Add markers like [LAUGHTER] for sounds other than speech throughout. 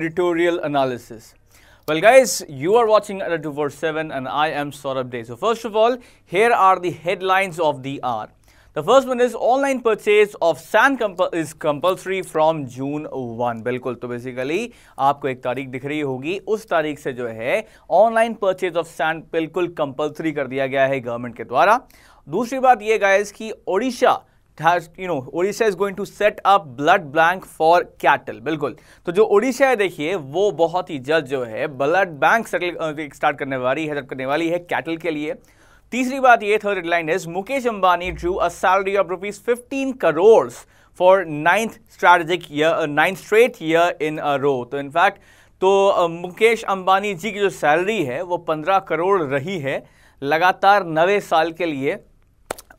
editorial analysis. Well guys, you are watching Ada 247 and I am Saurabh Day. So first of all, here are the headlines of the hour. The first one is online purchase of sand compul is compulsory from June 1. बिल्कुल तो basically, आपको एक तारीख दिख रही होगी उस तारीख से जो है online purchase of sand बिल्कुल compulsory कर दिया गया है government के द्वारा दूसरी बात ये guys कि Odisha has you know Odisha is going to set up blood bank for cattle बिल्कुल तो जो ओडिशा है देखिए वो बहुत ही जल्द जो है ब्लड बैंक सेटल स्टार्ट करने वाली है करने वाली है कैटल के लिए तीसरी बात ये third headline is Mukesh Ambani drew a salary of rupees fifteen crore for ninth strategic ninth straight year in a row तो इनफैक्ट तो मुकेश अंबानी जी की जो सैलरी है वो पंद्रह करोड़ रही है लगातार नवे साल के लिए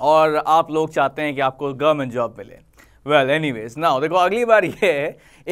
और आप लोग चाहते हैं कि आपको गवर्नमेंट जॉब मिले वेल एनी वेज ना देखो अगली बार ये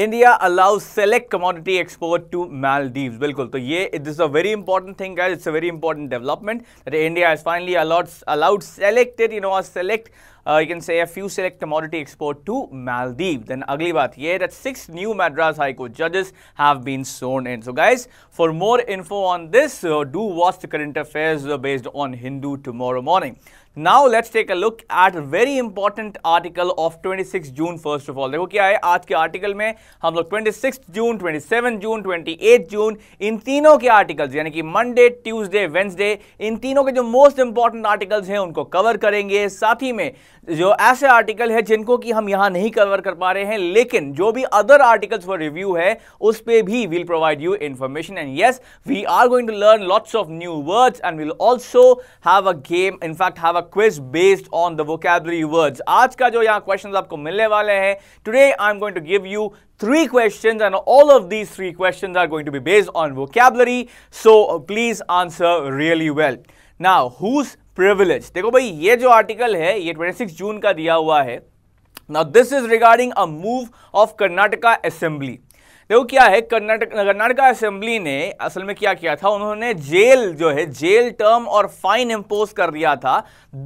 India allow select commodity export to मैल बिल्कुल तो ये it is a very important thing it's a very important development that India is finally allowed allowed selected you know select you can say few select commodity export to Maldives then अगली बात ये that six new Madras high court जजेस have been sworn in so guys for more info on this do watch the current affairs based on Hindu tomorrow morning now let's take a look at very important article of 26 June first of all देखो क्या है आज के article में हम लोग 26 जून 27 जून 28 जून इन तीनों के आर्टिकल्स यानी कि मंडे ट्यूसडे वेंसडे इन तीनों के जो मोस्ट इंपॉर्टेंट आर्टिकल्स हैं उनको कवर करेंगे साथ ही में जो ऐसे आर्टिकल है जिनको कि हम यहां नहीं कवर कर पा रहे हैं लेकिन जो भी अदर आर्टिकल्स फॉर रिव्यू है उस पर भी will provide you information and yes we are going to learn lots of new words and will also have a game in fact have a quiz based on the vocabulary words. आज का जो यहाँ questions आपको मिलने वाले हैं today I'm going to give you three questions and all of these three questions are going to be based on vocabulary. So please answer really well. Now who's privilege? देखो भाई ये जो article है ये 26 June का दिया हुआ है. Now this is regarding a move of Karnataka Assembly. देखो क्या है कर्नाटक कर्नाटका असेंबली ने असल में क्या किया था उन्होंने जेल जो है जेल टर्म और फाइन इम्पोज कर दिया था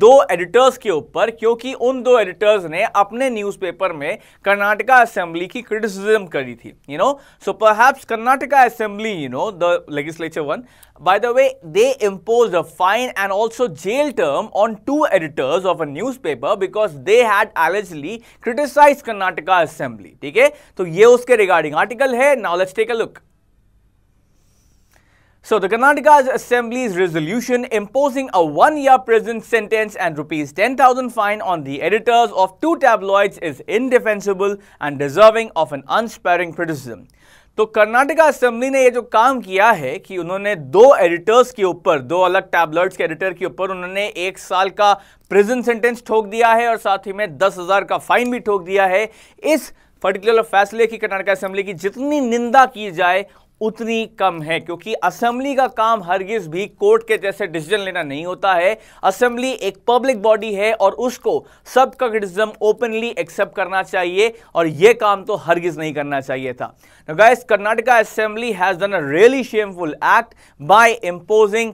दो एडिटर्स के ऊपर क्योंकि उन दो एडिटर्स ने अपने न्यूज़पेपर में कर्नाटका असेंबली की क्रिटिसिज्म करी थी you know so perhaps Karnataka assembly you know the legislature one By the way, they imposed a fine and also jail term on two editors of a newspaper because they had allegedly criticized Karnataka Assembly. Okay, so this is regarding article. Article है now let's take a So the Karnataka Assembly's resolution imposing a one-year prison sentence and rupees 10,000 fine on the editors of two tabloids is indefensible and deserving of an unsparing criticism. तो Karnataka assembly ने ये जो काम किया है कि उन्होंने दो एडिटर्स के ऊपर दो अलग टैबलेट्स के एडिटर के ऊपर उन्होंने एक साल का प्रिजन सेंटेंस ठोक दिया है और साथ ही में दस हज़ार का फाइन भी ठोक दिया है इस पर्टिकुलर फैसले की कर्नाटका असेंबली की जितनी निंदा की जाए उतनी कम है क्योंकि असेंबली का काम हरगिज भी कोर्ट के जैसे डिसीजन लेना नहीं होता है असेंबली एक पब्लिक बॉडी है और उसको सब क्रिटिज्म ओपनली एक्सेप्ट करना चाहिए और यह काम तो हरगिज नहीं करना चाहिए था guys Karnataka assembly has done a really shameful act by imposing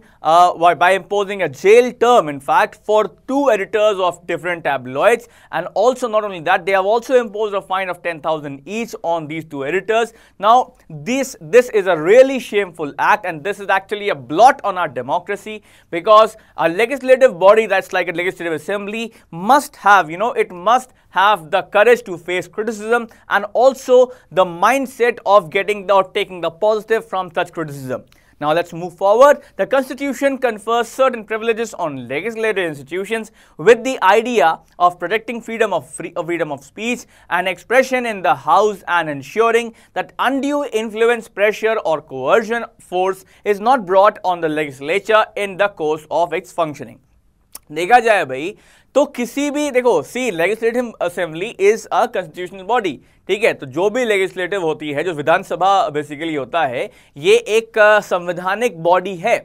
by imposing a jail term in fact for two editors of different tabloids and also not only that they have also impose a fine of ten thousand each on these two editors now this this is a really shameful act and this is actually a blot on our democracy because a legislative body that's like a legislative assembly must have, you know, it must have the courage to face criticism and also the mindset of getting the or taking the positive from such criticism. Now let's move forward. The Constitution confers certain privileges on legislative institutions with the idea of protecting freedom of, free, uh, freedom of speech and expression in the House and ensuring that undue influence, pressure or coercion force is not brought on the legislature in the course of its functioning. देखा जाए भाई तो किसी भी देखो see legislative assembly is a constitutional body ठीक है तो जो भी लेजिस्लेटिव होती है जो विधानसभा बेसिकली होता है ये एक संवैधानिक बॉडी है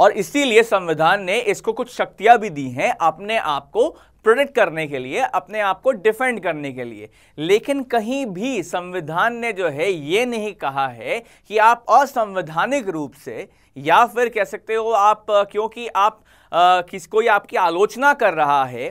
और इसीलिए संविधान ने इसको कुछ शक्तियां भी दी हैं अपने आप को प्रोटेक्ट करने के लिए अपने आप को डिफेंड करने के लिए लेकिन कहीं भी संविधान ने जो है ये नहीं कहा है कि आप असंवैधानिक रूप से या फिर कह सकते हो आप क्योंकि आप किस कोई आपकी आलोचना कर रहा है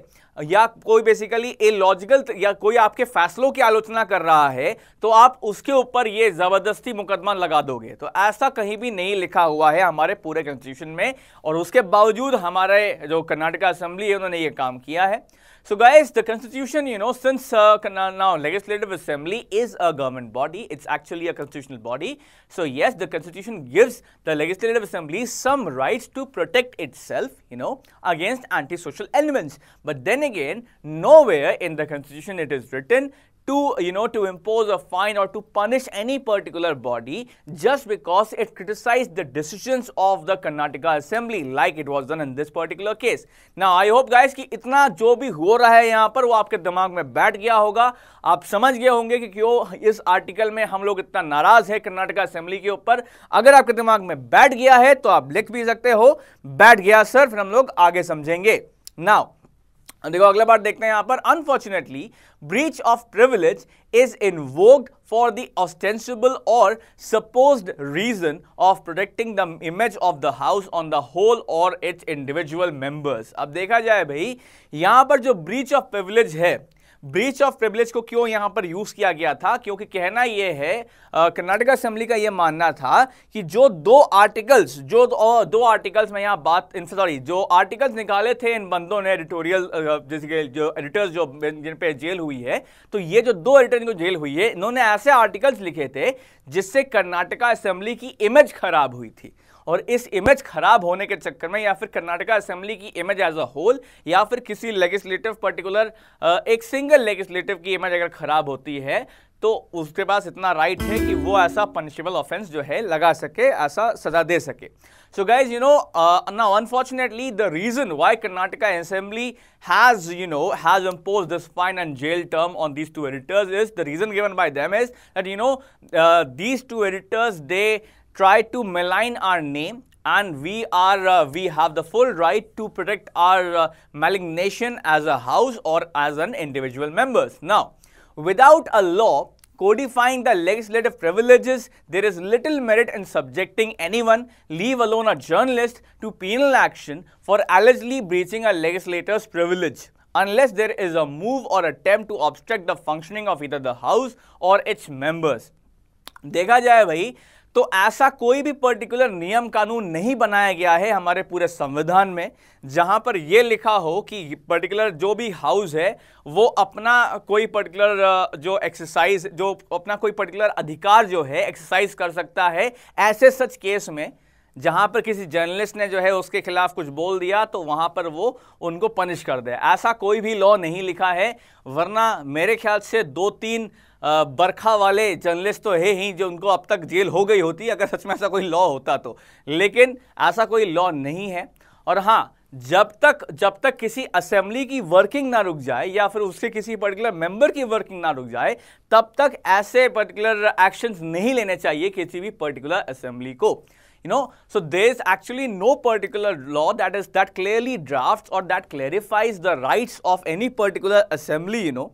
या कोई बेसिकली ए लॉजिकल या कोई आपके फैसलों की आलोचना कर रहा है तो आप उसके ऊपर ये जबरदस्ती मुकदमा लगा दोगे तो ऐसा कहीं भी नहीं लिखा हुआ है हमारे पूरे कॉन्स्टिट्यूशन में और उसके बावजूद हमारे जो कर्नाटका असेंबली है उन्होंने ये काम किया है so guys the constitution you know since now legislative assembly is a government body it's actually a constitutional body so yes the constitution gives the legislative assembly some rights to protect it you know against anti social elements but then again, nowhere in the constitution it is written to you know to impose a fine or to punish any particular body just because it criticized the decisions of the Karnataka assembly like it was done in this particular case now i hope guys ki itna jo bhi ho raha hai yahan par wo aapke dimag mein baith gaya hoga aap samajh gaye honge ki क्यों is article mein hum log itna naraz hai Karnataka assembly ke upar agar aapke dimag mein baith gaya hai to aap likh bhi sakte ho baith gaya sir fir hum log aage samjhenge now देखो अगला बार देखते हैं यहां पर unfortunately breach of privilege is invoked for the ostensible और supposed reason of protecting the image of the house on the whole और its individual members अब देखा जाए भाई यहां पर जो ब्रीच ऑफ प्रिविलेज है ब्रीच ऑफ प्रिवलेज को क्यों यहां पर यूज किया गया था क्योंकि कहना यह है कर्नाटक असेंबली का यह मानना था कि जो दो आर्टिकल्स जो दो आर्टिकल्स में यहां बात सॉरी जो आर्टिकल्स निकाले थे इन बंदों ने एडिटोरियल जैसे जो एडिटर्स जो जिन पे जेल हुई है तो ये जो दो एडिटर जिनको जेल हुई है इन्होंने ऐसे आर्टिकल्स लिखे थे जिससे कर्नाटका असेंबली की इमेज खराब हुई थी और इस इमेज खराब होने के चक्कर में या फिर कर्नाटका असेंबली की इमेज एज अ होल या फिर किसी लेजिस्लेटिव पर्टिकुलर एक सिंगल लेजिस्लेटिव की इमेज अगर खराब होती है तो उसके पास इतना राइट है कि वो ऐसा पनिशेबल ऑफेंस जो है लगा सके ऐसा सजा दे सके सो गाइज यू नो ना unfortunately the reason why Karnataka assembly has you know has impose this fine and jail term on these two editors is the reason given by them is that you know these two editors they try to malign our name and we are uh, we have the full right to protect our uh, malignation as a house or as an individual members now without a law codifying the legislative privileges there is little merit in subjecting anyone leave alone a journalist to penal action for allegedly breaching a legislator's privilege unless there is a move or attempt to obstruct the functioning of either the house or its members देखा जाए भाई तो ऐसा कोई भी particular नियम कानून नहीं बनाया गया है हमारे पूरे संविधान में जहां पर यह लिखा हो कि पर्टिकुलर जो भी हाउस है वो अपना कोई पर्टिकुलर जो एक्सरसाइज जो अपना कोई पर्टिकुलर अधिकार जो है एक्सरसाइज कर सकता है ऐसे सच केस में जहां पर किसी जर्नलिस्ट ने जो है उसके खिलाफ कुछ बोल दिया तो वहां पर वो उनको पनिश कर दे ऐसा कोई भी लॉ नहीं लिखा है वरना मेरे ख्याल से दो तीन बरखा वाले जर्नलिस्ट तो है ही जो उनको अब तक जेल हो गई होती अगर सच में ऐसा कोई लॉ होता तो लेकिन ऐसा कोई लॉ नहीं है और हाँ जब तक जब तक किसी असेंबली की वर्किंग ना रुक जाए या फिर उसके किसी पर्टिकुलर मेंबर की वर्किंग ना रुक जाए तब तक ऐसे पर्टिकुलर एक्शंस नहीं लेने चाहिए किसी भी पर्टिकुलर असेंबली को you know so they is actually no particular law that is that clearly draft और that clarifies the rights of any particular assembly you know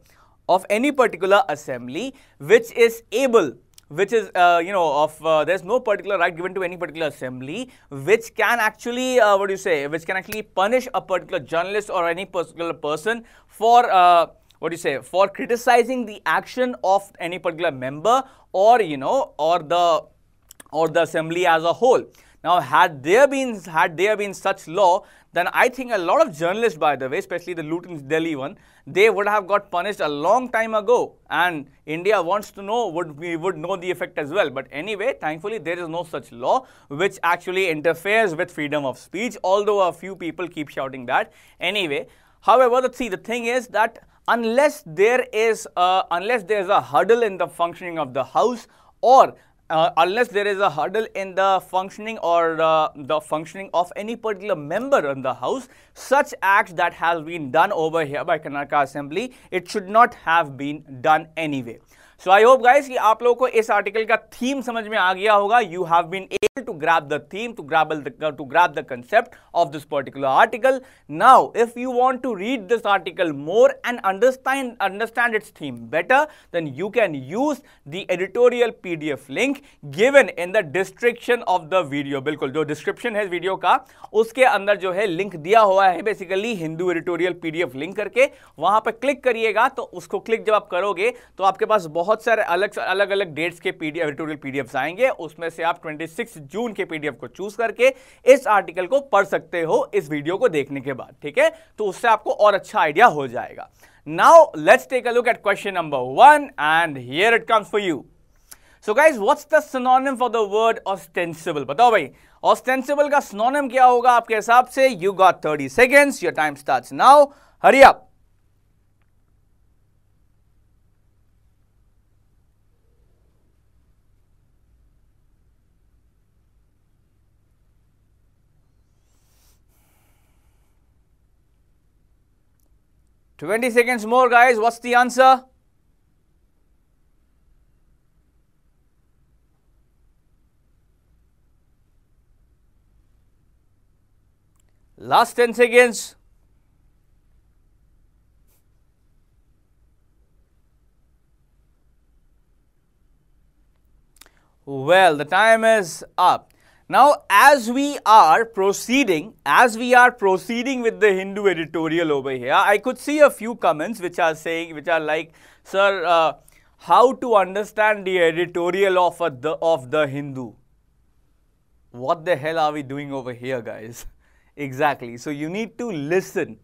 of any particular assembly which is able which is uh, you know of uh, there's no particular right given to any particular assembly which can actually uh, what do you say which can actually punish a particular journalist or any particular person for uh, what do you say for criticizing the action of any particular member or you know or the or the assembly as a whole now, had there been had there been such law, then I think a lot of journalists, by the way, especially the Luton Delhi one, they would have got punished a long time ago. And India wants to know would we would know the effect as well. But anyway, thankfully there is no such law which actually interferes with freedom of speech. Although a few people keep shouting that. Anyway, however, let's see the thing is that unless there is a, unless there is a hurdle in the functioning of the house or uh, unless there is a hurdle in the functioning or uh, the functioning of any particular member in the house, such act that has been done over here by Karnataka Assembly, it should not have been done anyway. So I hope guys कि आप लोगों को इस article का theme समझ में आ गया होगा you have been able to grab the theme to grab to grab the concept of this particular article now if you want to read this article more and understand understand its theme better then you can use the editorial PDF link given in the description of the video बिल्कुल जो description है video का उसके अंदर जो है link दिया हुआ है basically Hindu editorial PDF link करके वहां पर क्लिक करिएगा तो उसको क्लिक जब आप करोगे तो आपके पास बहुत बहुत सारे अलग अलग अलग डेट्स के पीडीएफ एडिटोरियल पी आएंगे उसमें से आप 26 जून के पी को चूज करके इस आर्टिकल को पढ़ सकते हो इस वीडियो को देखने के बाद ठीक है तो उससे आपको और अच्छा आइडिया हो जाएगा now let's take a look at question number one and here it comes for you so guys what's the synonym for the word ostensible बताओ भाई ऑस्टेंसिबल का सिनोनिम क्या होगा आपके हिसाब से you got thirty seconds your time start now hurry up 20 seconds more guys, what's the answer? Last 10 seconds. Well, the time is up. Now, as we are proceeding, as we are proceeding with the Hindu editorial over here, I could see a few comments which are saying, which are like, sir, uh, how to understand the editorial of, a, the, of the Hindu? What the hell are we doing over here, guys? [LAUGHS] exactly. So, you need to listen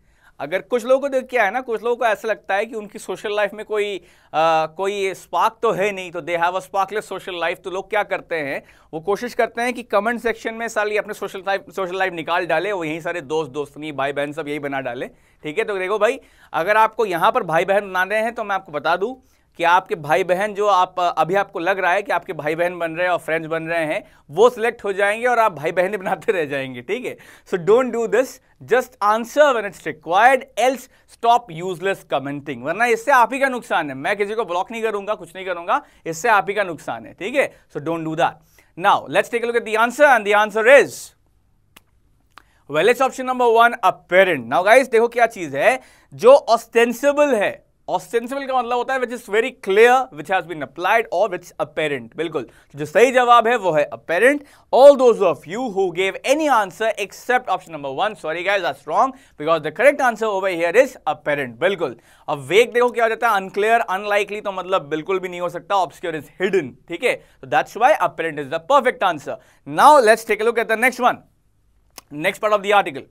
अगर कुछ लोगों को क्या है ना कुछ लोगों को ऐसा लगता है कि उनकी सोशल लाइफ में कोई आ, कोई स्पार्क तो है नहीं तो they have a sparkless social life तो लोग क्या करते हैं वो कोशिश करते हैं कि कमेंट सेक्शन में साली अपने सोशल लाइफ सोशल लाइफ निकाल डाले वो यहीं सारे दोस्त नहीं भाई बहन सब यही बना डाले ठीक है तो देखो भाई अगर आपको यहाँ पर भाई बहन बनाने हैं तो मैं आपको बता दूँ कि आपके भाई बहन जो आप अभी आपको लग रहा है कि आपके भाई बहन बन रहे हैं और फ्रेंड्स बन रहे हैं वो सिलेक्ट हो जाएंगे और आप भाई बहन बनाते रह जाएंगे ठीक है so don't do this just answer when it's required else stop useless commenting वरना इससे आप ही का नुकसान है मैं किसी को ब्लॉक नहीं करूंगा कुछ नहीं करूंगा इससे आप ही का नुकसान है ठीक है so don't do that now let's take look at the answer and the answer is well it's option number one parent now guys देखो क्या चीज है जो ऑस्टेंसिबल है ऑस्टेंसिबल का मतलब होता है which is very clear which has been applied और विच अपेरेंट बिल्कुल तो जो सही जवाब है वो है apparent all those of you who gave any answer except option number one sorry guys are strong because the correct answer over here is apparent बिल्कुल अब वेक देखो क्या हो जाता है अनक्लियर अनलाइकली तो मतलब बिल्कुल भी नहीं हो सकता ऑब्सक्योर इज हिडन ठीक है तो that's why apparent is the perfect answer now let's take look at the next one next part of the article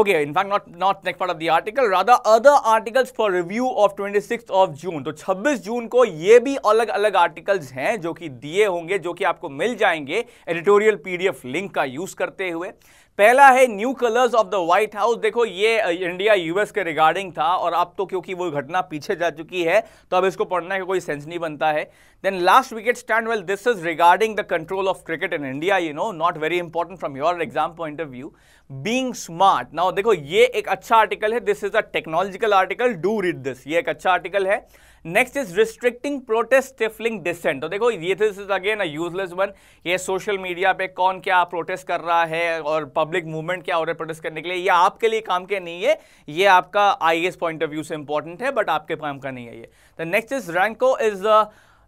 okay in fact not not next part of the article rather other articles for review of 26th of June तो 26 june को ये भी अलग अलग articles हैं जो कि दिए होंगे जो कि आपको मिल जाएंगे editorial pdf link का use करते हुए पहला है new colours of the White House देखो ये इंडिया यूएस के रिगार्डिंग था और अब तो क्योंकि वो घटना पीछे जा चुकी है तो अब इसको पढ़ना का कोई सेंस नहीं बनता है then last wicket stand well this is regarding the control of cricket in India you know not very important from your exam point of view being smart now देखो ये एक अच्छा आर्टिकल है this is a technological article do read this ये एक अच्छा article है next is restricting protest stifling dissent तो देखो ये this is again a useless one ये सोशल मीडिया पे कौन क्या प्रोटेस्ट कर रहा है और पब्लिक मूवमेंट क्या हो रहा है प्रोटेस्ट करने के लिए ये आपके लिए काम के नहीं है ये आपका आई पॉइंट ऑफ व्यू से इंपॉर्टेंट है बट आपके काम का नहीं है ये the next is rancour is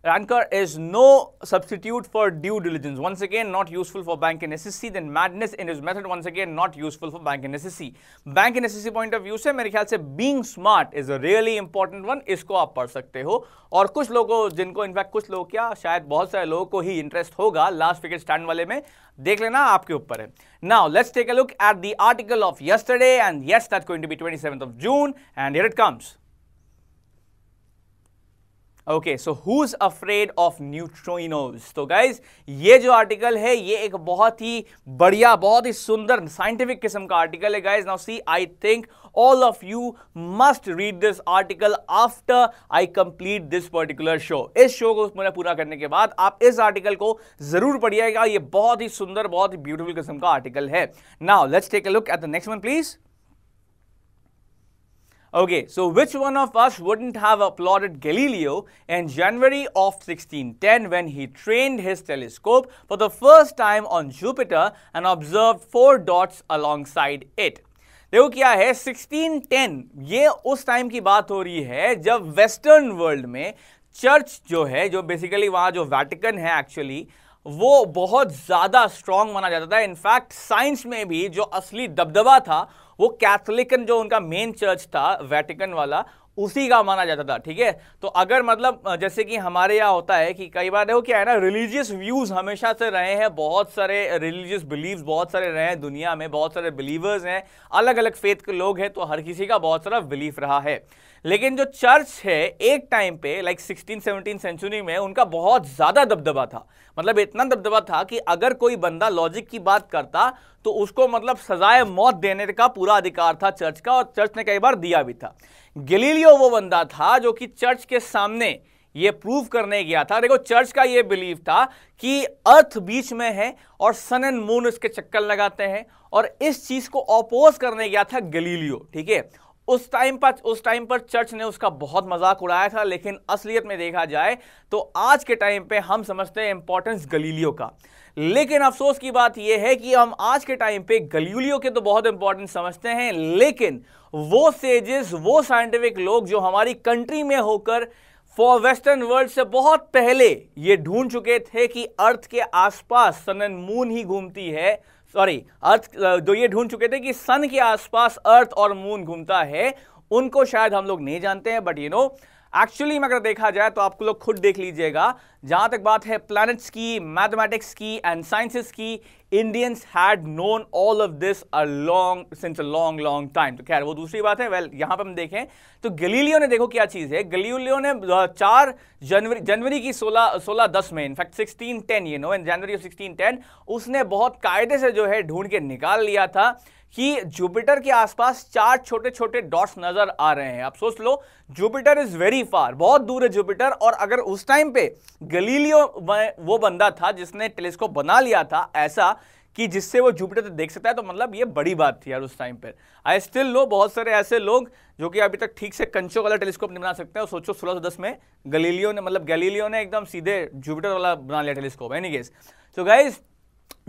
Rancor is no substitute for due diligence. Once again, not useful for bank and SSC. Then madness in his method, once again, not useful for bank and SSC. Bank and SSC point of view से मेरे being smart is a really important one. इसको आप पढ़ सकते हो और कुछ लोगों in fact, कुछ लोग क्या शायद बहुत सारे लोगों को ही इंटरेस्ट होगा लास्ट विकेट स्टैंड वाले में देख लेना आपके ऊपर है now let's take a look at the article of yesterday and yes that's going to be 27th of June, and here it comes. Okay so who is afraid of neutrinos तो guys ये जो article है ये एक बहुत ही बढ़िया बहुत ही सुंदर साइंटिफिक किस्म का आर्टिकल है guys now see I think all of you must read this article after I complete this particular show इस शो को मैंने पूरा करने के बाद आप इस आर्टिकल को जरूर पढ़िएगा ये बहुत ही सुंदर बहुत ही ब्यूटिफुल किस्म का आर्टिकल है now let's take a look at the next one please Okay, so which one of us wouldn't have applauded Galileo in January of 1610 when he trained his telescope for the first time on Jupiter and observed four dots alongside it? देखो क्या है 1610 ये उस time की बात हो रही है जब वेस्टर्न वर्ल्ड में चर्च जो है जो बेसिकली वहाँ जो वैटिकन है एक्चुअली वो बहुत ज़्यादा स्ट्रांग माना जाता था इनफैक्ट साइंस में भी जो असली दबदबा था वो कैथलिकन जो उनका मेन चर्च था वैटिकन वाला उसी का माना जाता था ठीक है तो अगर मतलब जैसे कि हमारे यहाँ होता है कि कई बार देखो क्या है ना रिलीजियस व्यूज़ हमेशा से रहे हैं बहुत सारे रिलीजियस बिलीव्स बहुत सारे रहे हैं दुनिया में बहुत सारे बिलीवर्स हैं अलग अलग फेथ के लोग हैं तो हर किसी का बहुत सारा बिलीफ रहा है लेकिन जो चर्च है एक टाइम पे लाइक सिक्सटीन सेवनटीन सेंचुरी में उनका बहुत ज़्यादा दबदबा था मतलब इतना दबदबा था कि अगर कोई बंदा लॉजिक की बात करता तो उसको मतलब सजाए मौत देने का पूरा अधिकार था चर्च का और चर्च ने कई बार दिया भी था गलीलियो वो बंदा था जो कि चर्च के सामने ये प्रूव करने गया था देखो चर्च का ये बिलीव था कि अर्थ बीच में है और सन एंड मून इसके चक्कर लगाते हैं और इस चीज को अपोज करने गया था गलीलियो ठीक है उस टाइम पर उस टाइम पर चर्च ने उसका बहुत मजाक उड़ाया था लेकिन असलियत में देखा जाए तो आज के टाइम पे हम समझते हैं इंपॉर्टेंस गलीलियो का लेकिन अफसोस की बात यह है कि हम आज के टाइम पे गलियुलियों के तो बहुत इंपॉर्टेंट समझते हैं लेकिन वो सेजेस वो साइंटिफिक लोग जो हमारी कंट्री में होकर फॉर वेस्टर्न वर्ल्ड से बहुत पहले ये ढूंढ चुके थे कि अर्थ के आसपास सन एंड मून ही घूमती है सॉरी अर्थ जो ये ढूंढ चुके थे कि सन के आसपास अर्थ और मून घूमता है उनको शायद हम लोग नहीं जानते हैं बट यू नो एक्चुअली में अगर देखा जाए तो आप लोग खुद देख लीजिएगा जहां तक बात है प्लैनेट्स की मैथमेटिक्स की एंड साइंसेस की Indians had known all of this a long since a long long time तो खैर वो दूसरी बात है वेल well, यहां पर हम देखें तो गलीलियो ने देखो क्या चीज़ है गलीलियो ने चार जनवरी जनवरी की सोलह सोलह दस में इनफैक्ट सिक्सटीन टेन ये no in January of ten उसने बहुत कायदे से जो है ढूंढ के निकाल लिया था कि जुपिटर के आसपास चार छोटे छोटे डॉट्स नजर आ रहे हैं आप सोच लो जुपिटर इज वेरी फार बहुत दूर है जुपिटर और अगर उस टाइम पे गलीलियो वो बंदा था जिसने टेलीस्कोप बना लिया था ऐसा कि जिससे वो जुपिटर देख सकता है तो मतलब ये बड़ी बात थी यार उस टाइम पर आई स्टिल लो बहुत सारे ऐसे लोग जो कि अभी तक ठीक से कंचो वाला टेलीस्कोप नहीं बना सकते हैं और सोचो सोलह सौ दस में गलीलियो ने मतलब गलीलियो ने एकदम सीधे जुपिटर वाला बना लिया टेलीस्कोप एनी गेस तो guys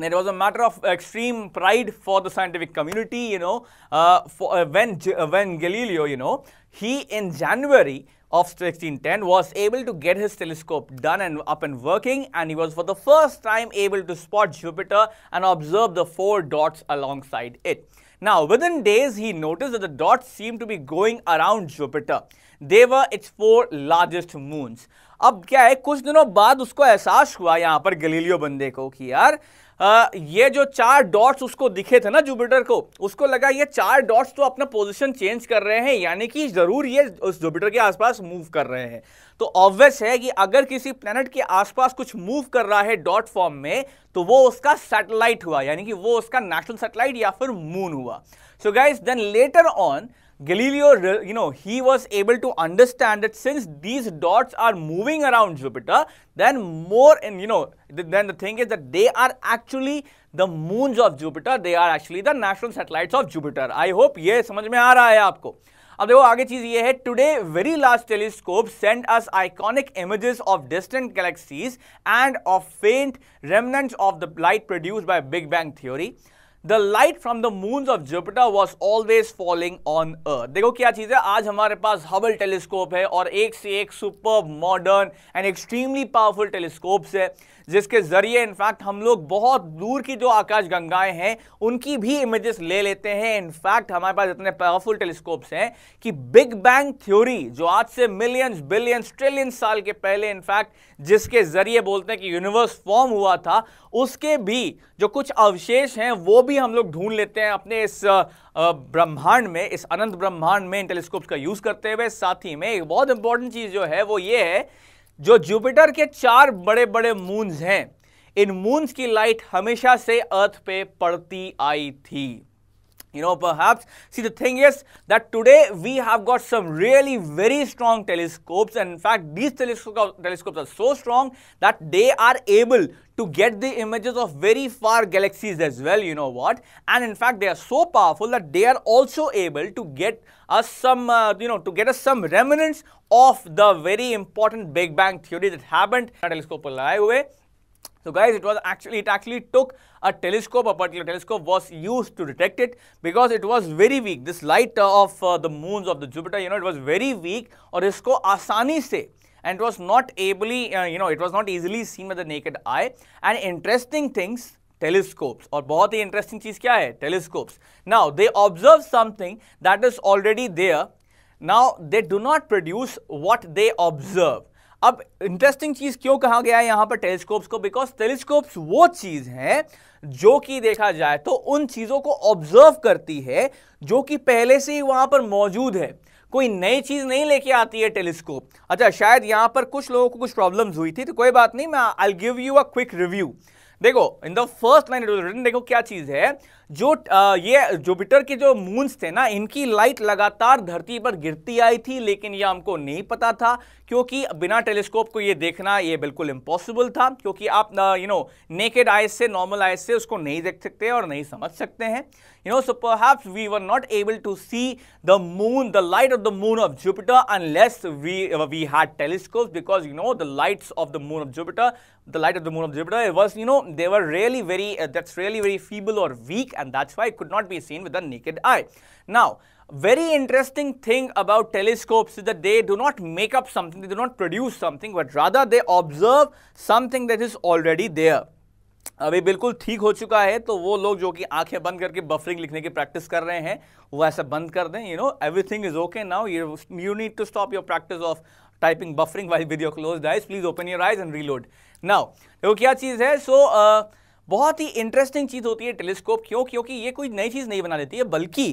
it was a matter of extreme pride for the scientific community, you know, uh, for, uh, when, uh, when Galileo, you know, he in January of 1610 was able to get his telescope done and up and working and he was for the first time able to spot Jupiter and observe the four dots alongside it. Now, within days, he noticed that the dots seemed to be going around Jupiter. They were its four largest moons. अब क्या है कुछ दिनों बाद उसको एहसास हुआ यहाँ पर गलीलियो बंदे को कि यार आ, ये जो चार डॉट्स उसको दिखे थे ना जुपिटर को उसको लगा ये चार डॉट्स तो अपना पोजीशन चेंज कर रहे हैं यानी कि ज़रूर ये उस जुपिटर के आसपास मूव कर रहे हैं तो ऑब्वियस है कि अगर किसी प्लेनेट के आसपास कुछ मूव कर रहा है डॉट फॉर्म में तो वो उसका सैटेलाइट हुआ यानी कि वो उसका नेशनल सेटेलाइट या फिर मून हुआ so guys then later on Galileo, you know, he was able to understand that since these dots are moving around Jupiter, then more, and you know, then the thing is that they are actually the moons of Jupiter. They are actually the natural satellites of Jupiter. I hope yes, समझ में आ रहा है आपको. अब देखो आगे चीज ये है today very large telescope send us iconic images of distant galaxies and of faint remnants of the light produced by big bang theory the light from the moons of Jupiter was always following on earth देखो क्या चीज़ है आज हमारे पास Hubble telescope है और एक से एक super modern and extremely powerful telescope है जिसके जरिए इनफैक्ट हम लोग बहुत दूर की जो आकाश गंगाएं हैं उनकी भी इमेजेस ले लेते हैं इनफैक्ट हमारे पास इतने पावरफुल टेलीस्कोप्स हैं कि बिग बैंग थ्योरी जो आज से मिलियंस बिलियंस ट्रिलियन साल के पहले इनफैक्ट जिसके जरिए बोलते हैं कि यूनिवर्स फॉर्म हुआ था उसके भी जो कुछ अवशेष हैं वो भी हम लोग ढूंढ लेते हैं अपने इस ब्रह्मांड में इस अनंत ब्रह्मांड में इन टेलीस्कोप्स का यूज करते हुए साथ ही में एक बहुत इंपॉर्टेंट चीज जो है वो ये है जो जुपिटर के चार बड़े बड़े मून्स हैं इन मून्स की लाइट हमेशा से अर्थ पे पड़ती आई थी you know perhaps see the thing is that today we have got some really very strong telescopes and in fact these telescopes are so strong that they are able to get the images of very far galaxies as well, you know what. And in fact, they are so powerful that they are also able to get us some, uh, you know, to get us some remnants of the very important Big Bang theory that happened. A telescope लगाए हुए so guys, it was actually, it actually took a telescope, a particular telescope was used to detect it because it was very weak. This light uh, of uh, the moons of the Jupiter, you know, it was very weak और इसको आसानी से and it was not ably, uh, you know, it was not easily seen by the naked eye. And interesting things, telescopes, or bahut hi interesting cheez kya hai telescopes. Now they observe something that is already there. Now they do not produce what they observe. अब interesting चीज क्यों कहा गया है यहां पर telescopes को because telescopes वो चीज है जो कि देखा जाए तो उन चीजों को ऑब्जर्व करती है जो कि पहले से ही वहां पर मौजूद है कोई नई चीज़ नहीं लेके आती है टेलीस्कोप अच्छा शायद यहां पर कुछ लोगों को कुछ प्रॉब्लम्स हुई थी तो कोई बात नहीं मैं I give you a quick review देखो in the first line return देखो क्या चीज़ है जो आ, ये जुपिटर के जो मून्स थे ना इनकी लाइट लगातार धरती पर गिरती आई थी लेकिन ये हमको नहीं पता था क्योंकि बिना टेलीस्कोप को ये देखना ये बिल्कुल इम्पॉसिबल था क्योंकि आप यू नो नेकेड आइज से नॉर्मल आइज से उसको नहीं देख सकते और नहीं समझ सकते हैं you know so perhaps we were not able to see the moon the light of the moon of Jupiter unless we we had telescope because you know the lights of the moon of Jupiter the light of the moon of Jupiter it was you know they were really very uh, that's really very feeble or weak and that's why it could not be seen with very interesting thing about telescopes is that they do not make up something, they do not produce something, but rather they observe something that is already there. अभी बिल्कुल ठीक हो चुका है तो वो लोग जो कि आंखें बंद करके बफरिंग लिखने की प्रैक्टिस कर रहे हैं वो ऐसा बंद कर दें you know everything is okay now you you need to stop your practice of typing buffering wise video close eyes please open your eyes and reload now देखो क्या चीज़ है सो so, uh, बहुत ही इंटरेस्टिंग चीज़ होती है टेलीस्कोप क्यों क्योंकि ये कोई नई चीज़ नहीं बना देती है बल्कि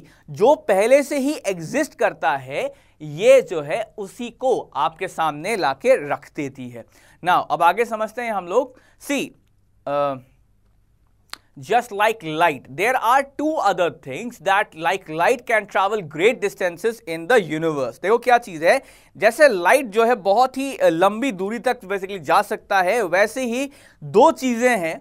जो पहले से ही एग्जिस्ट करता है ये जो है उसी को आपके सामने ला के रख देती है ना अब आगे समझते हैं हम लोग see just like light there are two other things that like light can travel great distances in the universe देखो क्या चीज़ है जैसे लाइट जो है बहुत ही लंबी दूरी तक बेसिकली जा सकता है वैसे ही दो चीज़ें हैं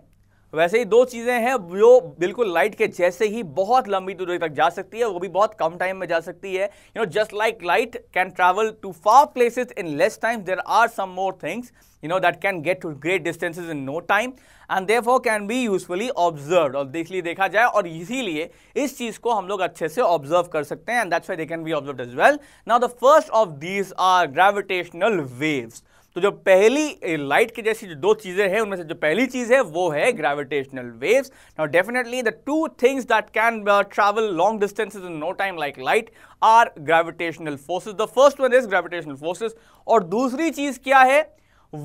वैसे ही दो चीज़ें हैं जो बिल्कुल लाइट के जैसे ही बहुत लंबी दूरी तक जा सकती है वो भी बहुत कम टाइम में जा सकती है you know just like light can travel to far places in less time there are some more things you know that can get to great distances in no time and therefore can be usefully observe और देख लिए देखा जाए और इसीलिए इस चीज़ को हम लोग अच्छे से ऑब्जर्व कर सकते हैं and that's why they can be observe as well now the first of these are gravitational waves तो जो पहली लाइट की जैसी जो दो चीज़ें हैं उनमें से जो पहली चीज़ है वो है gravitational waves now definitely the two things that can travel long distances in no time like light are gravitational forces the first one is gravitational forces और दूसरी चीज़ क्या है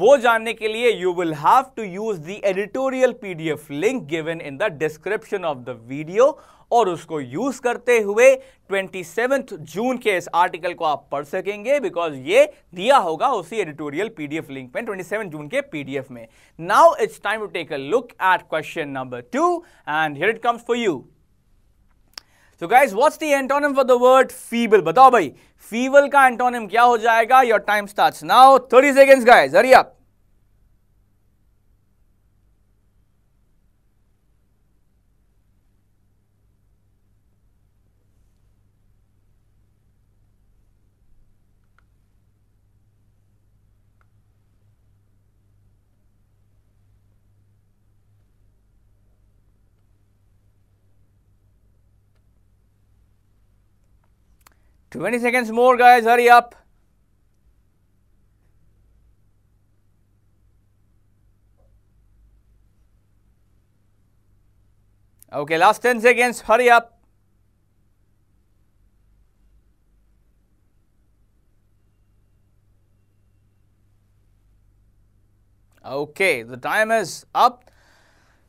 वो जानने के लिए you will have to use the editorial PDF link given in the description of the video और उसको यूज करते हुए ट्वेंटी जून के इस आर्टिकल को आप पढ़ सकेंगे बिकॉज ये दिया होगा उसी एडिटोरियल पीडीएफ लिंक में सेवन जून के पीडीएफ में now it's time to take a look at question number two and here it comes for you so guys what's the antonym for the word feeble बताओ भाई feeble का antonym क्या हो जाएगा your time start now thirty seconds guys hurry 20 seconds more guys, hurry up. Okay, last 10 seconds, hurry up. Okay, the time is up.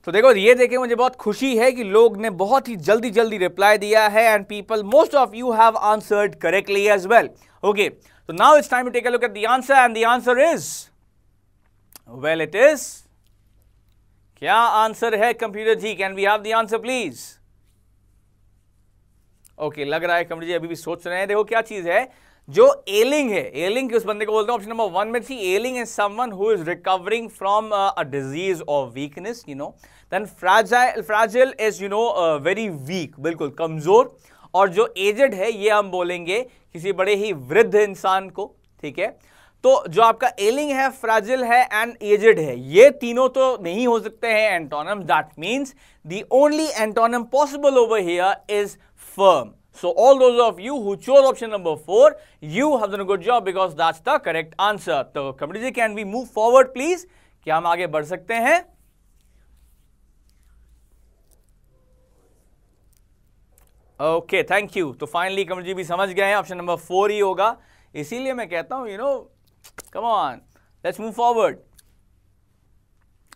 तो देखो ये देखे मुझे बहुत खुशी है कि लोग ने बहुत ही जल्दी जल्दी रिप्लाई दिया है and people most of you have answered correctly as well okay तो now it's time to take a look at the answer and the answer is well it is क्या आंसर है computer ji can we have the answer please okay लग रहा है computer जी अभी भी सोच रहे हैं देखो क्या चीज है जो एलिंग है एलिंग किस बंदे को बोलते हैं ऑप्शन नंबर वन में see ailing is someone who is recovering from a disease और weakness you know then fragile fragile is you know very weak बिल्कुल कमजोर और जो एजेड है ये हम बोलेंगे किसी बड़े ही वृद्ध इंसान को ठीक है तो जो आपका एलिंग है फ्राजिल है एंड एजेड है ये तीनों तो नहीं हो सकते हैं antonym that means the only antonym possible over here is firm So all those of you who chose option number 4, you have done a good job because that's the correct answer. So community, can we move forward please? क्या हम आगे बढ़ सकते हैं okay thank you तो finally Kamal ji भी समझ गए हैं ऑप्शन नंबर फोर ही होगा इसीलिए मैं कहता हूं you know come on let's move forward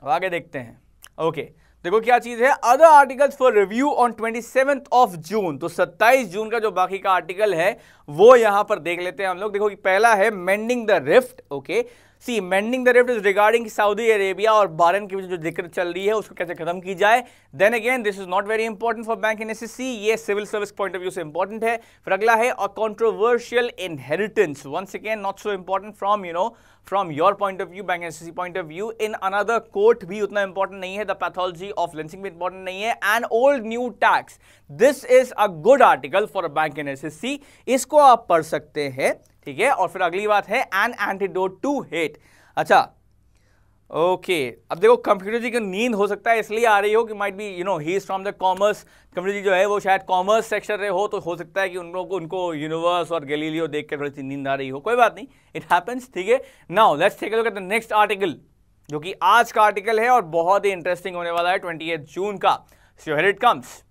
अब आगे देखते हैं ओके okay. देखो क्या चीज है other articles for review on twenty of June तो 27 जून का जो बाकी का आर्टिकल है वो यहां पर देख लेते हैं हम लोग देखो कि पहला है mending the rift okay see mending the rift is regarding Saudi Arabia और बारन की जो दिक्कत चल रही है उसको कैसे खत्म की जाए then again this is not very important for banking S C ये civil service point of view से इंपॉर्टेंट है फिर अगला है a controversial inheritance once again not so important from you know from your point of view bank C point of view in another court भी उतना important नहीं है the pathology of lynching भी इंपॉर्टेंट नहीं है and old new tax this is a good article for banking इसको आप पढ़ सकते हैं ठीक है और फिर अगली बात है एन एंटीडोट टू हेट अच्छा ओके okay. अब देखो कंप्यूटर जी की नींद हो सकता है इसलिए आ रही हो कि might be you know he is from the commerce computer ji जो है वो शायद कॉमर्स सेक्शन रहे हो तो हो सकता है कि उन लोगों को उनको यूनिवर्स और गलीलियो देख कर थोड़ी सी नींद आ रही हो कोई बात नहीं इट हैपन्स ठीक है now let's take look at the next article जो कि आज का आर्टिकल है और बहुत ही इंटरेस्टिंग होने वाला है ट्वेंटी जून का so here it comes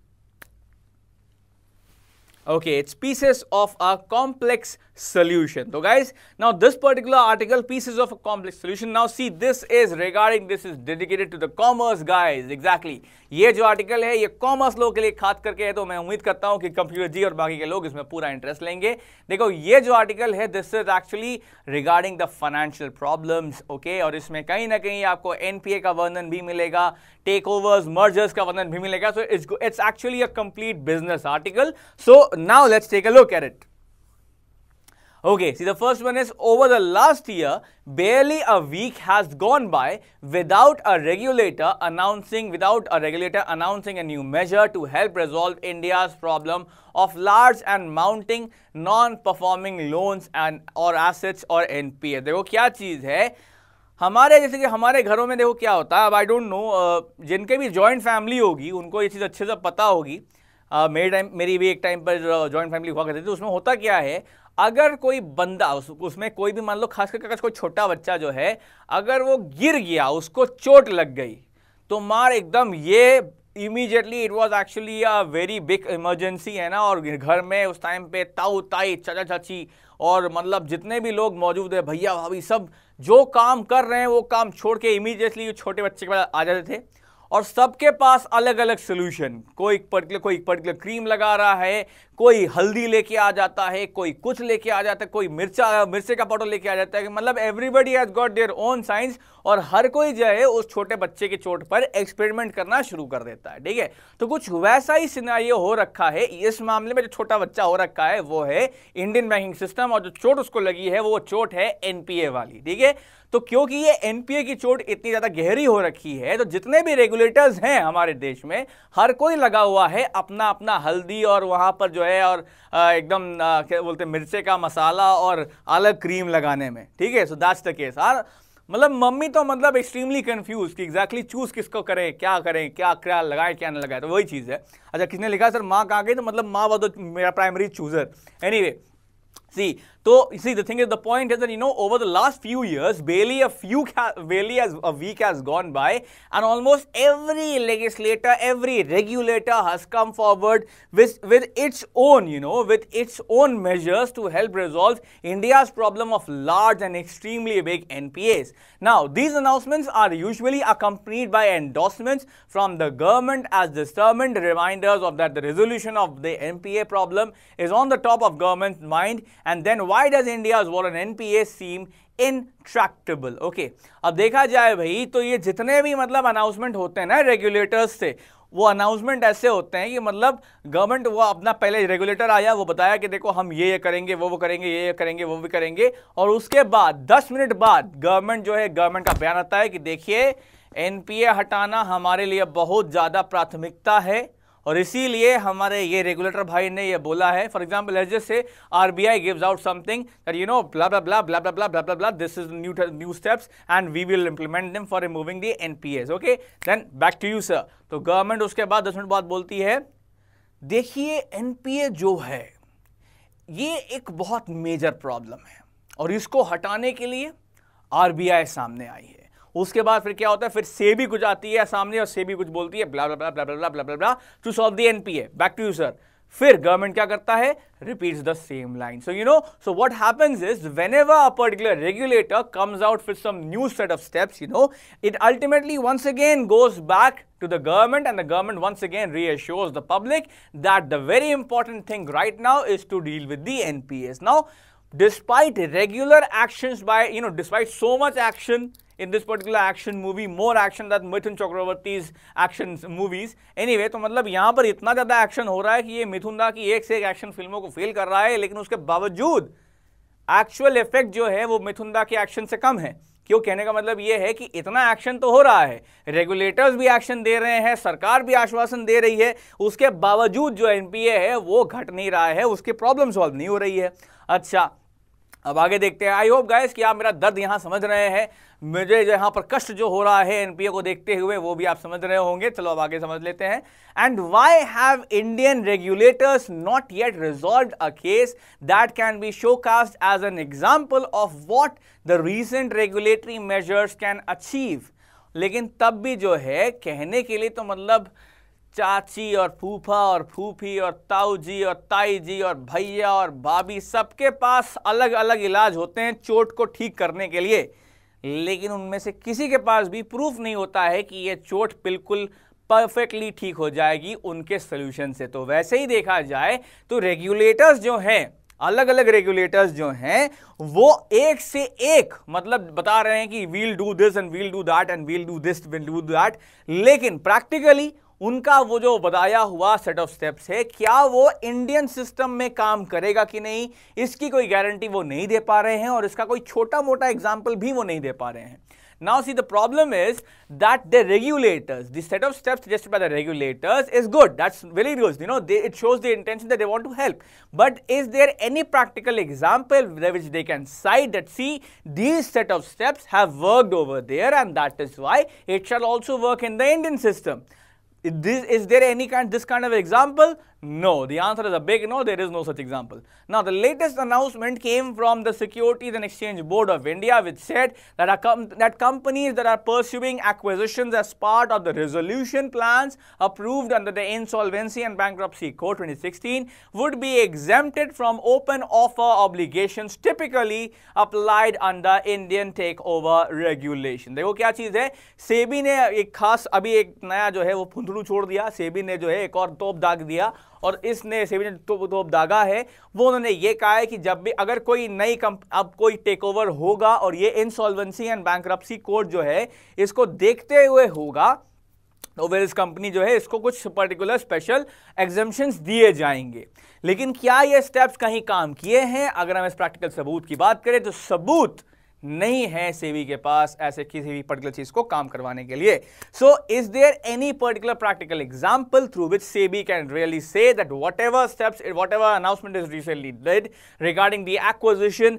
okay it's pieces of a complex solution तो guys now this particular article pieces of a complex solution now see this is regarding this is dedicated to the commerce guys exactly ये जो article है ये commerce लोग के लिए खात करके है तो मैं उम्मीद करता हूं कि कंप्यूटर जी और बाकी के लोग इसमें पूरा इंटरेस्ट लेंगे देखो ये जो आर्टिकल है this is actually regarding the financial problem okay और इसमें कहीं ना कहीं आपको एनपीए का वर्णन भी मिलेगा टेक ओवर्स मर्जर्स का वर्णन भी मिलेगा so it's it's actually a complete business article so now let's take a look at it okay see the first one is over the last year barely a week has gone by without a regulator announcing without a regulator announcing a new measure to help resolve India problem of large and mounting non performing loans and और assets और N P A देखो क्या चीज है हमारे जैसे कि हमारे घरों में देखो क्या होता है अब आई डोंट नो जिनके भी जॉइंट फैमिली होगी उनको ये चीज़ अच्छे से पता होगी uh, मेरे टाइम मेरी भी एक टाइम पर जॉइंट फैमिली हुआ करती थी उसमें होता क्या है अगर कोई बंदा उस उसमें कोई भी मान लो खास करके कोई छोटा बच्चा जो है अगर वो गिर गया उसको चोट लग गई तो मार एकदम ये immediately it was actually a very big emergency है ना और घर में उस टाइम पे ताऊ ताई चाचा चाची और मतलब जितने भी लोग मौजूद है भैया भाभी सब जो काम कर रहे हैं वो काम छोड़ के इमीडिएटली छोटे बच्चे के पास आ जाते थे और सबके पास अलग अलग सोल्यूशन कोई पर्टिकुलर कोई पर्टिकुलर क्रीम लगा रहा है कोई हल्दी लेके आ जाता है कोई कुछ लेके आ जाता है कोई मिर्चा मिर्चे का पाउडर लेके आ जाता है मतलब everybody has got their own science और हर कोई जो है उस छोटे बच्चे की चोट पर एक्सपेरिमेंट करना शुरू कर देता है ठीक है तो कुछ वैसा ही सिनारियो हो रखा है इस मामले में जो छोटा बच्चा हो रखा है वो है इंडियन बैंकिंग सिस्टम और जो चोट उसको लगी है वो चोट है एनपीए वाली ठीक है तो क्योंकि ये एनपीए की चोट इतनी ज्यादा गहरी हो रखी है तो जितने भी रेगुलेटर्स हैं हमारे देश में हर कोई लगा हुआ है अपना अपना हल्दी और वहां पर जो है और एकदम क्या बोलते हैं मिर्चे का मसाला और अलग क्रीम लगाने में ठीक है so that's the case are मतलब मम्मी तो मतलब एक्सट्रीमली कंफ्यूज कि एग्जैक्टली चूज किसको करें क्या करें क्या क्या लगाए क्या ना लगाए तो वही चीज़ है अच्छा किसने लिखा सर माँ कहाँ गई तो मतलब माँ वो तो मेरा primary chooser any anyway, see So, you see, the thing is, the point is that, you know, over the last few years, barely a few, barely as a week has gone by, and almost every legislator, every regulator has come forward with, with its own, you know, with its own measures to help resolve India's problem of large and extremely big NPAs. Now, these announcements are usually accompanied by endorsements from the government as determined reminders of that the resolution of the NPA problem is on the top of government's mind, and then why does India's war on seem seem okay अब देखा जाए भाई तो ये जितने भी मतलब announcement होते हैं ना रेगुलेटर्स से वो अनाउंसमेंट ऐसे होते हैं कि मतलब गवर्नमेंट वो अपना पहले रेगुलेटर आया वो बताया कि देखो हम ये ये करेंगे वो वो करेंगे ये ये करेंगे वो भी करेंगे और उसके बाद 10 मिनट बाद गवर्नमेंट जो है गवर्नमेंट का बयान आता है कि देखिए एनपीए हटाना हमारे लिए बहुत ज़्यादा प्राथमिकता है और इसीलिए हमारे ये रेगुलेटर भाई ने ये बोला है फॉर एग्जाम्पल से आर से I gives out something that you know blah this is new new steps and we will implement them for removing the NPAs okay then back to you sir तो government उसके बाद दस minute बाद बोलती है देखिए N P ए जो है ये एक बहुत मेजर प्रॉब्लम है और इसको हटाने के लिए आर बी आई सामने आई है उसके बाद फिर क्या होता है फिर से भी कुछ आती है सामने और से भी कुछ बोलती है blah blah blah blah blah blah to solve the NPA back to you sir फिर गवर्नमेंट क्या करता है repeat the same line so you know so what happens is whenever a particular regulator comes out फिर some new set of steps you know it ultimately once again goes back to the government and the government once again reassures the public that the very important thing right now is to deal with the NPAs now despite regular action by you know despite so much action in this particular action movie more action that Mithun Chakraborty's action movies any तो मतलब यहाँ पर इतना ज़्यादा action हो रहा है कि ये मिथुन दा की एक से एक एक्शन फिल्मों को फेल कर रहा है लेकिन उसके बावजूद एक्चुअल इफेक्ट जो है वो मिथुन दा के एक्शन से कम है क्यों कहने का मतलब ये है कि इतना एक्शन तो हो रहा है रेगुलेटर्स भी एक्शन दे रहे हैं सरकार भी आश्वासन दे रही है उसके बावजूद जो एनपीए है वो घट नहीं रहा है उसकी प्रॉब्लम सॉल्व नहीं हो रही है अच्छा अब आगे देखते हैं आई होप गाइस कि आप मेरा दर्द यहाँ समझ रहे हैं मुझे जो यहाँ पर कष्ट जो हो रहा है एनपीए को देखते हुए वो भी आप समझ रहे होंगे चलो अब आगे समझ लेते हैं and why have Indian regulators not yet resolve a case that can be showcase as an example of what the recent regulatory measures can achieve लेकिन तब भी जो है कहने के लिए तो मतलब चाची और फूफा और फूफी और ताऊ जी और ताई जी और भैया और भाभी सबके पास अलग अलग इलाज होते हैं चोट को ठीक करने के लिए लेकिन उनमें से किसी के पास भी प्रूफ नहीं होता है कि ये चोट बिल्कुल परफेक्टली ठीक हो जाएगी उनके सोल्यूशन से तो वैसे ही देखा जाए तो रेगुलेटर्स जो हैं अलग अलग रेगुलेटर्स जो हैं वो एक से एक मतलब बता रहे हैं कि we'll do this and we'll do that and we'll do this will do that लेकिन प्रैक्टिकली उनका वो जो बताया हुआ सेट ऑफ स्टेप्स है क्या वो इंडियन सिस्टम में काम करेगा कि नहीं इसकी कोई गारंटी वो नहीं दे पा रहे हैं और इसका कोई छोटा मोटा एग्जाम्पल भी वो नहीं दे पा रहे हैं now see the problem is that the regulators the set of steps just by the regulators is good that's very good you know they it shows the intention that they want to help but is there any practical example which they can cite that see these set of steps have worked over there and that is why it shall also work in the Indian system Is, this, is there any kind, this kind of example? No, the answer is a big no, there is no such example. Now, the latest announcement came from the Securities and Exchange Board of India, which said that, com that companies that are pursuing acquisitions as part of the resolution plans approved under the Insolvency and Bankruptcy Code 2016 would be exempted from open offer obligations typically applied under Indian takeover regulation. देखो क्या चीज़ है SEBI ने एक खास अभी एक नया जो है वो फुंदड़ू छोड़ दिया SEBI ने जो है एक और तोप दाग दिया और इसने सेबी तो, तो दागा है वो उन्होंने ये कहा है कि जब भी अगर कोई नई अब कोई टेक ओवर होगा और ये इंसॉल्वेंसी एंड बैंक कोड जो है इसको देखते हुए होगा तो फिर इस कंपनी जो है इसको कुछ पर्टिकुलर स्पेशल एग्जामेशन दिए जाएंगे लेकिन क्या ये स्टेप्स कहीं काम किए हैं अगर हम इस प्रैक्टिकल सबूत की बात करें तो सबूत नहीं है सेवी के पास ऐसे किसी भी पर्टिकुलर चीज को काम करवाने के लिए so is there any particular practical example through which SEBI can really say that whatever steps whatever announcement is recently dead regarding the acquisition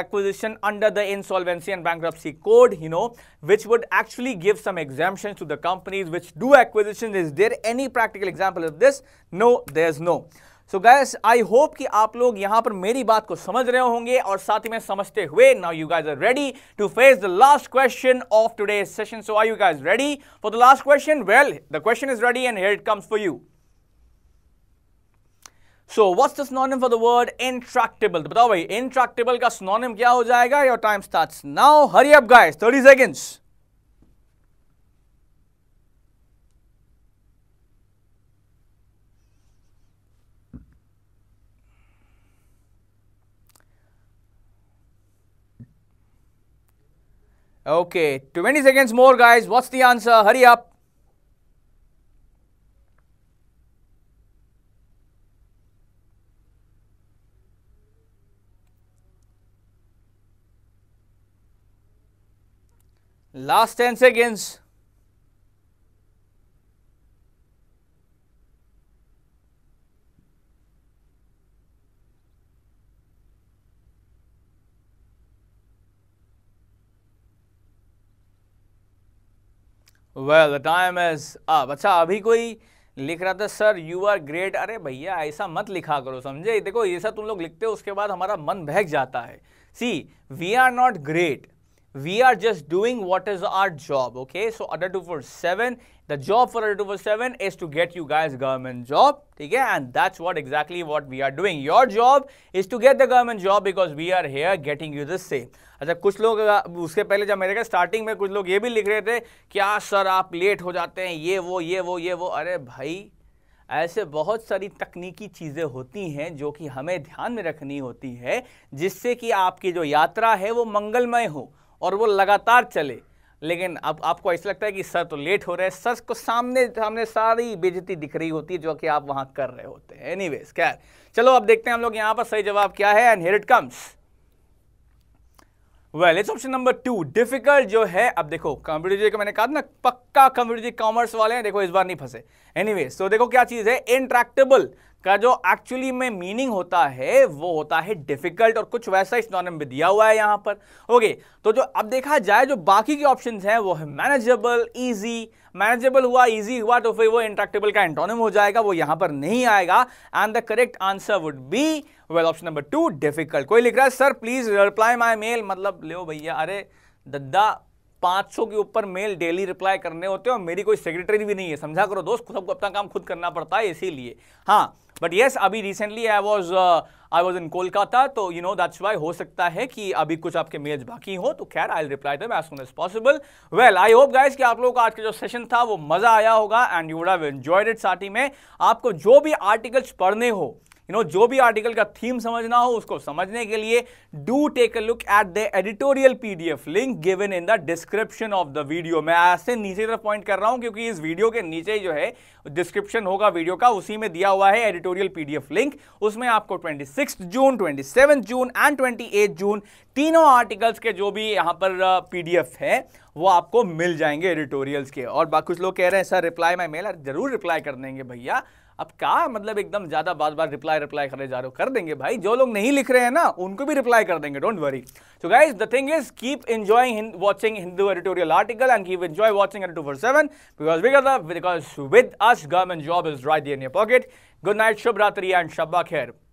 acquisition under the insolvency and bank code you know which would actually give some exemption to the companies which do acquisition is there any practical example of this no there is no so guess I hope कि आप लोग यहां पर मेरी बात को समझ रहे होंगे और साथ ही में समझते हुए now you guys are ready to face the last question of today session so I you guys ready for the last question well the question is ready and here it comes for you so what's the synonym for the word intractable बताओ भाई intractable का synonym क्या हो जाएगा your time starts now hurry up guys thirty seconds Okay, 20 seconds more guys. What's the answer? Hurry up. Last 10 seconds. Well the time is अब अच्छा अभी कोई लिख रहा था सर यू आर ग्रेट अरे भैया ऐसा मत लिखा करो समझे देखो ऐसा तुम लोग लिखते हो उसके बाद हमारा मन बहक जाता है see we are not great we are just doing what is our job okay so under 247 the job for under 247 is to get you guys government job okay and that's what exactly what we are doing your job is to get the government job because we are here getting you the same अच्छा कुछ लोग उसके पहले जब मेरे का starting में कुछ लोग ये भी लिख रहे थे क्या सर आप लेट हो जाते हैं ये वो ये वो ये वो अरे भाई ऐसे बहुत सारी तकनीकी चीज़ें होती हैं जो कि हमें ध्यान में रखनी होती है जिससे कि आपकी जो यात्रा है वो मंगलमय हो और वो लगातार चले लेकिन अब आपको ऐसा लगता है कि सर तो लेट हो रहे हैं सर को सामने सामने सारी बेजती दिख रही होती है जो कि आप वहां कर रहे होते हैं एनी वेज चलो अब देखते हैं हम लोग यहां पर सही जवाब क्या है and it comes well it's option number two difficult जो है अब देखो कंप्यूटर जी का मैंने कहा ना पक्का कंप्यूटर जी कॉमर्स वाले हैं देखो इस बार नहीं फंसे एनी तो देखो क्या चीज़ है इंट्रैक्टेबल का जो एक्चुअली में मीनिंग होता है वो होता है डिफिकल्ट और कुछ वैसा इस स्नोनिम में दिया हुआ है यहाँ पर ओके तो जो अब देखा जाए जो बाकी के ऑप्शन हैं वो है मैनेजेबल ईजी मैनेजेबल हुआ ईजी हुआ तो फिर वो इंट्रैक्टेबल का एंटोनिम हो जाएगा वो यहाँ पर नहीं आएगा and the correct answer would be well option number two difficult कोई लिख रहा है sir please reply my mail मतलब लो भैया अरे दद्दा 500 के ऊपर मेल डेली रिप्लाई करने होते हैं और मेरी कोई सेक्रेटरी भी नहीं है समझा करो दोस्त सबको अपना काम खुद करना पड़ता है इसीलिए हाँ बट येस अभी recently I was I was in Kolkata तो यू नो दैट्स वाई हो सकता है कि अभी कुछ आपके मेल्स बाकी हो तो खैर I reply them as soon as possible well I hope guys कि आप लोगों का आज का जो सेशन था वो मज़ा आया होगा and you would have enjoyed it साथ ही में आपको जो भी आर्टिकल्स पढ़ने हो नो जो भी आर्टिकल का थीम समझना हो उसको समझने के लिए do take a look at the editorial PDF link given in the description of the video मैं ऐसे नीचे तरफ पॉइंट कर रहा हूं क्योंकि इस वीडियो के नीचे जो है डिस्क्रिप्शन होगा वीडियो का उसी में दिया हुआ है एडिटोरियल पीडीएफ लिंक उसमें आपको six June seven June and eight June तीनों आर्टिकल्स के जो भी यहाँ पर पीडीएफ uh, है वो आपको मिल जाएंगे एडिटोरियल्स के और बाकी कुछ लोग कह रहे हैं सर रिप्लाई माई मेल जरूर रिप्लाई कर देंगे भैया अब क्या मतलब एकदम ज़्यादा बार बार रिप्लाई रिप्लाई करने जा रहे हो कर देंगे भाई जो लोग नहीं लिख रहे हैं ना उनको भी रिप्लाई कर देंगे don't worry so guys the thing is keep enjoying watching Hindu editorial article and keep enjoy watching two four seven because because because with us government job is right in your pocket good night शुभ रात्रि and शब्बा Kher